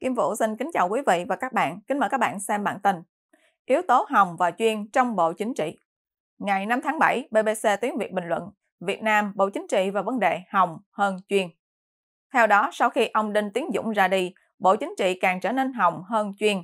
Kim Vũ xin kính chào quý vị và các bạn. Kính mời các bạn xem bản tin Yếu tố hồng và chuyên trong Bộ Chính trị. Ngày 5 tháng 7, BBC Tiếng Việt bình luận Việt Nam, Bộ Chính trị và vấn đề hồng hơn chuyên. Theo đó, sau khi ông Đinh Tiến Dũng ra đi, Bộ Chính trị càng trở nên hồng hơn chuyên.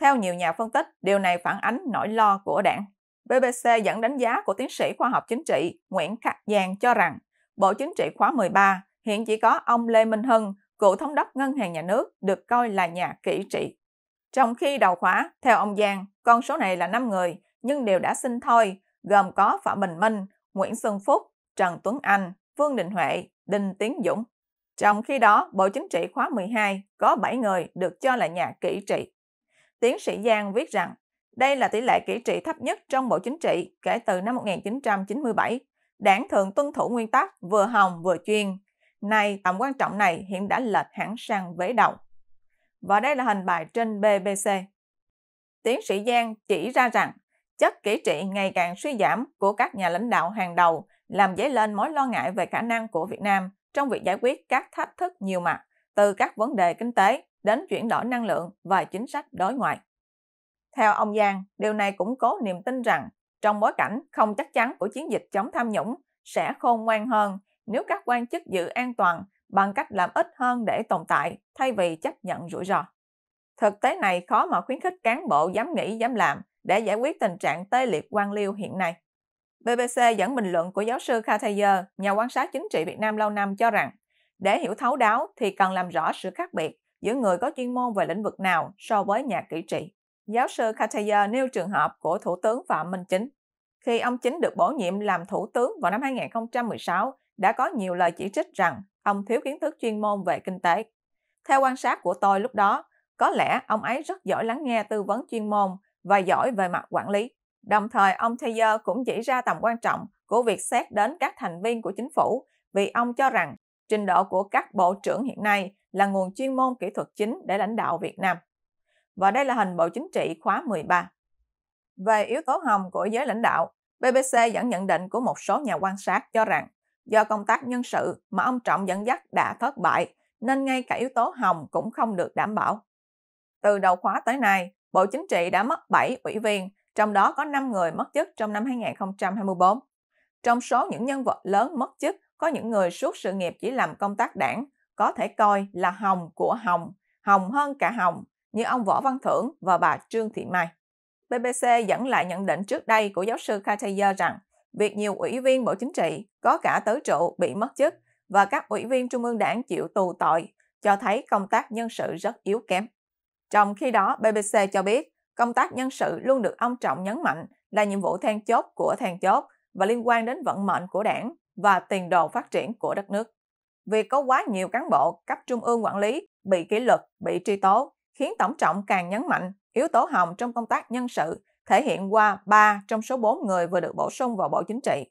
Theo nhiều nhà phân tích, điều này phản ánh nỗi lo của đảng. BBC dẫn đánh giá của tiến sĩ khoa học chính trị Nguyễn Khắc Giang cho rằng Bộ Chính trị khóa 13 hiện chỉ có ông Lê Minh Hưng cựu thống đốc ngân hàng nhà nước được coi là nhà kỹ trị. Trong khi đầu khóa, theo ông Giang, con số này là 5 người nhưng đều đã xin thôi, gồm có Phạm Bình Minh, Nguyễn Xuân Phúc, Trần Tuấn Anh, Vương Đình Huệ, Đinh Tiến Dũng. Trong khi đó, Bộ Chính trị khóa 12 có 7 người được cho là nhà kỹ trị. Tiến sĩ Giang viết rằng, đây là tỷ lệ kỹ trị thấp nhất trong Bộ Chính trị kể từ năm 1997. Đảng thường tuân thủ nguyên tắc vừa hồng vừa chuyên, Nay, tầm quan trọng này hiện đã lệch hẳn sang vế đầu. Và đây là hình bài trên BBC. Tiến sĩ Giang chỉ ra rằng chất kỹ trị ngày càng suy giảm của các nhà lãnh đạo hàng đầu làm dấy lên mối lo ngại về khả năng của Việt Nam trong việc giải quyết các thách thức nhiều mặt, từ các vấn đề kinh tế đến chuyển đổi năng lượng và chính sách đối ngoại. Theo ông Giang, điều này cũng cố niềm tin rằng trong bối cảnh không chắc chắn của chiến dịch chống tham nhũng sẽ khôn ngoan hơn nếu các quan chức giữ an toàn bằng cách làm ít hơn để tồn tại thay vì chấp nhận rủi ro. Thực tế này khó mà khuyến khích cán bộ dám nghĩ, dám làm để giải quyết tình trạng tê liệt quan liêu hiện nay. BBC dẫn bình luận của giáo sư Katayer, nhà quan sát chính trị Việt Nam lâu năm cho rằng, để hiểu thấu đáo thì cần làm rõ sự khác biệt giữa người có chuyên môn về lĩnh vực nào so với nhà kỹ trị. Giáo sư Katayer nêu trường hợp của Thủ tướng Phạm Minh Chính. Khi ông Chính được bổ nhiệm làm Thủ tướng vào năm 2016 đã có nhiều lời chỉ trích rằng ông thiếu kiến thức chuyên môn về kinh tế. Theo quan sát của tôi lúc đó, có lẽ ông ấy rất giỏi lắng nghe tư vấn chuyên môn và giỏi về mặt quản lý. Đồng thời, ông Thayer cũng chỉ ra tầm quan trọng của việc xét đến các thành viên của chính phủ vì ông cho rằng trình độ của các bộ trưởng hiện nay là nguồn chuyên môn kỹ thuật chính để lãnh đạo Việt Nam. Và đây là hình Bộ Chính trị khóa 13. Về yếu tố hồng của giới lãnh đạo, BBC dẫn nhận định của một số nhà quan sát cho rằng Do công tác nhân sự mà ông Trọng dẫn dắt đã thất bại, nên ngay cả yếu tố hồng cũng không được đảm bảo. Từ đầu khóa tới nay, Bộ Chính trị đã mất 7 ủy viên, trong đó có 5 người mất chức trong năm 2024. Trong số những nhân vật lớn mất chức, có những người suốt sự nghiệp chỉ làm công tác đảng, có thể coi là hồng của hồng, hồng hơn cả hồng, như ông Võ Văn Thưởng và bà Trương Thị Mai. BBC dẫn lại nhận định trước đây của giáo sư Katayer rằng việc nhiều ủy viên Bộ Chính trị có cả tới trụ bị mất chức và các ủy viên Trung ương đảng chịu tù tội cho thấy công tác nhân sự rất yếu kém. Trong khi đó, BBC cho biết công tác nhân sự luôn được ông Trọng nhấn mạnh là nhiệm vụ then chốt của then chốt và liên quan đến vận mệnh của đảng và tiền đồ phát triển của đất nước. việc có quá nhiều cán bộ cấp trung ương quản lý bị kỷ luật, bị truy tố, khiến Tổng Trọng càng nhấn mạnh yếu tố hồng trong công tác nhân sự thể hiện qua 3 trong số 4 người vừa được bổ sung vào Bộ Chính trị.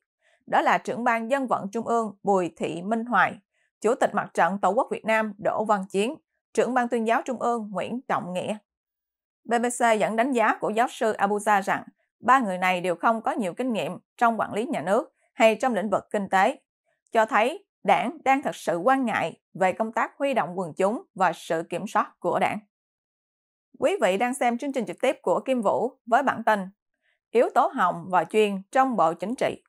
Đó là trưởng ban dân vận Trung ương Bùi Thị Minh Hoài, Chủ tịch Mặt trận Tổ quốc Việt Nam Đỗ Văn Chiến, trưởng ban tuyên giáo Trung ương Nguyễn Trọng Nghĩa. BBC dẫn đánh giá của giáo sư Abuja rằng ba người này đều không có nhiều kinh nghiệm trong quản lý nhà nước hay trong lĩnh vực kinh tế, cho thấy đảng đang thật sự quan ngại về công tác huy động quần chúng và sự kiểm soát của đảng. Quý vị đang xem chương trình trực tiếp của Kim Vũ với bản tin Yếu tố hồng và chuyên trong Bộ Chính trị.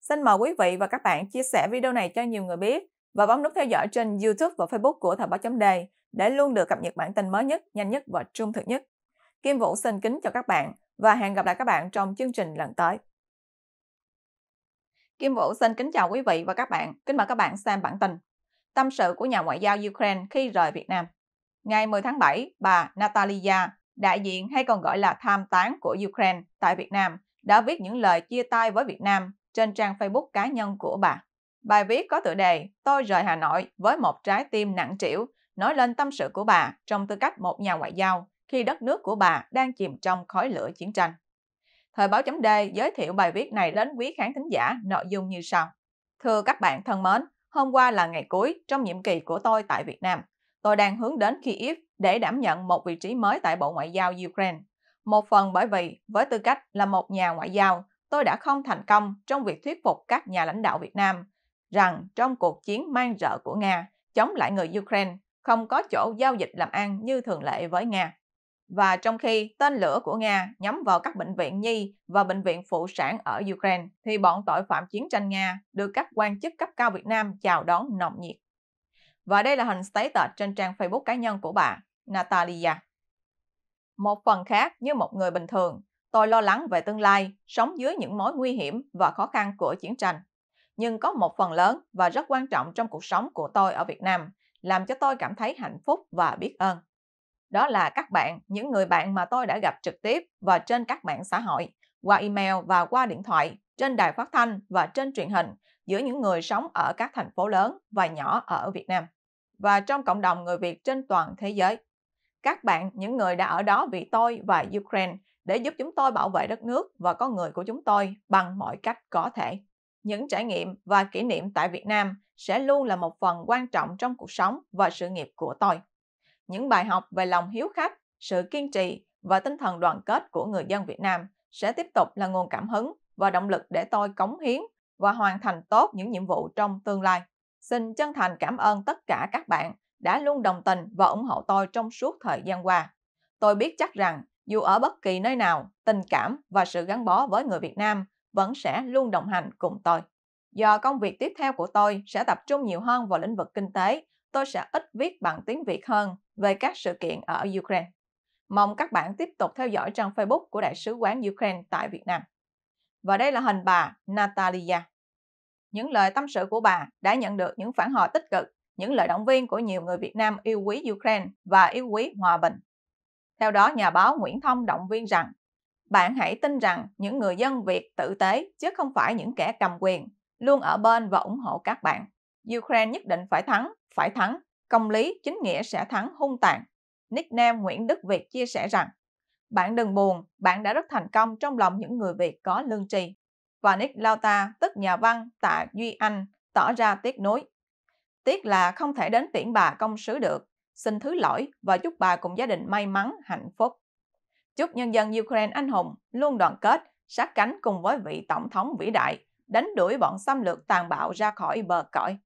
Xin mời quý vị và các bạn chia sẻ video này cho nhiều người biết và bấm nút theo dõi trên YouTube và Facebook của Thời báo chấm đề để luôn được cập nhật bản tin mới nhất, nhanh nhất và trung thực nhất. Kim Vũ xin kính chào các bạn và hẹn gặp lại các bạn trong chương trình lần tới. Kim Vũ xin kính chào quý vị và các bạn. Kính mời các bạn xem bản tin. Tâm sự của nhà ngoại giao Ukraine khi rời Việt Nam. Ngày 10 tháng 7, bà Natalia, đại diện hay còn gọi là tham tán của Ukraine tại Việt Nam, đã viết những lời chia tay với Việt Nam trên trang Facebook cá nhân của bà. Bài viết có tựa đề Tôi rời Hà Nội với một trái tim nặng trĩu, nói lên tâm sự của bà trong tư cách một nhà ngoại giao khi đất nước của bà đang chìm trong khói lửa chiến tranh. Thời báo chấm D giới thiệu bài viết này đến quý khán thính giả nội dung như sau. Thưa các bạn thân mến, hôm qua là ngày cuối trong nhiệm kỳ của tôi tại Việt Nam tôi đang hướng đến Kyiv để đảm nhận một vị trí mới tại Bộ Ngoại giao Ukraine. Một phần bởi vì, với tư cách là một nhà ngoại giao, tôi đã không thành công trong việc thuyết phục các nhà lãnh đạo Việt Nam rằng trong cuộc chiến mang rợ của Nga chống lại người Ukraine không có chỗ giao dịch làm ăn như thường lệ với Nga. Và trong khi tên lửa của Nga nhắm vào các bệnh viện nhi và bệnh viện phụ sản ở Ukraine, thì bọn tội phạm chiến tranh Nga được các quan chức cấp cao Việt Nam chào đón nồng nhiệt. Và đây là hình status trên trang Facebook cá nhân của bà, Natalia. Một phần khác, như một người bình thường, tôi lo lắng về tương lai, sống dưới những mối nguy hiểm và khó khăn của chiến tranh. Nhưng có một phần lớn và rất quan trọng trong cuộc sống của tôi ở Việt Nam, làm cho tôi cảm thấy hạnh phúc và biết ơn. Đó là các bạn, những người bạn mà tôi đã gặp trực tiếp và trên các mạng xã hội, qua email và qua điện thoại trên đài phát thanh và trên truyền hình giữa những người sống ở các thành phố lớn và nhỏ ở Việt Nam và trong cộng đồng người Việt trên toàn thế giới. Các bạn, những người đã ở đó vì tôi và Ukraine để giúp chúng tôi bảo vệ đất nước và con người của chúng tôi bằng mọi cách có thể. Những trải nghiệm và kỷ niệm tại Việt Nam sẽ luôn là một phần quan trọng trong cuộc sống và sự nghiệp của tôi. Những bài học về lòng hiếu khách, sự kiên trì và tinh thần đoàn kết của người dân Việt Nam sẽ tiếp tục là nguồn cảm hứng và động lực để tôi cống hiến và hoàn thành tốt những nhiệm vụ trong tương lai. Xin chân thành cảm ơn tất cả các bạn đã luôn đồng tình và ủng hộ tôi trong suốt thời gian qua. Tôi biết chắc rằng dù ở bất kỳ nơi nào, tình cảm và sự gắn bó với người Việt Nam vẫn sẽ luôn đồng hành cùng tôi. Do công việc tiếp theo của tôi sẽ tập trung nhiều hơn vào lĩnh vực kinh tế, tôi sẽ ít viết bằng tiếng Việt hơn về các sự kiện ở Ukraine. Mong các bạn tiếp tục theo dõi trang Facebook của Đại sứ quán Ukraine tại Việt Nam và đây là hình bà Natalia. Những lời tâm sự của bà đã nhận được những phản hồi tích cực, những lời động viên của nhiều người Việt Nam yêu quý Ukraine và yêu quý hòa bình. Theo đó, nhà báo Nguyễn Thông động viên rằng, bạn hãy tin rằng những người dân Việt tử tế chứ không phải những kẻ cầm quyền, luôn ở bên và ủng hộ các bạn. Ukraine nhất định phải thắng, phải thắng, công lý, chính nghĩa sẽ thắng hung tàn. Nickname Nguyễn Đức Việt chia sẻ rằng, bạn đừng buồn, bạn đã rất thành công trong lòng những người Việt có lương trì. Và Nick Lauta, tức nhà văn Tạ Duy Anh, tỏ ra tiếc nuối. Tiếc là không thể đến tiễn bà công sứ được. Xin thứ lỗi và chúc bà cùng gia đình may mắn, hạnh phúc. Chúc nhân dân Ukraine anh hùng luôn đoàn kết, sát cánh cùng với vị tổng thống vĩ đại, đánh đuổi bọn xâm lược tàn bạo ra khỏi bờ cõi.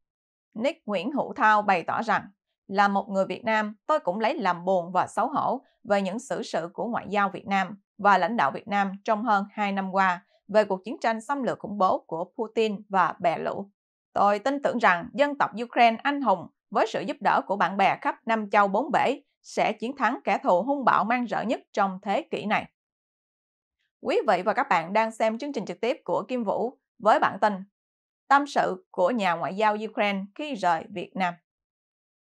Nick Nguyễn Hữu Thao bày tỏ rằng là một người Việt Nam, tôi cũng lấy làm buồn và xấu hổ về những xử sự của ngoại giao Việt Nam và lãnh đạo Việt Nam trong hơn 2 năm qua về cuộc chiến tranh xâm lược khủng bố của Putin và bè lũ. Tôi tin tưởng rằng dân tộc Ukraine anh hùng với sự giúp đỡ của bạn bè khắp năm châu bốn bể sẽ chiến thắng kẻ thù hung bạo mang rợ nhất trong thế kỷ này. Quý vị và các bạn đang xem chương trình trực tiếp của Kim Vũ với bản tin Tâm sự của nhà ngoại giao Ukraine khi rời Việt Nam.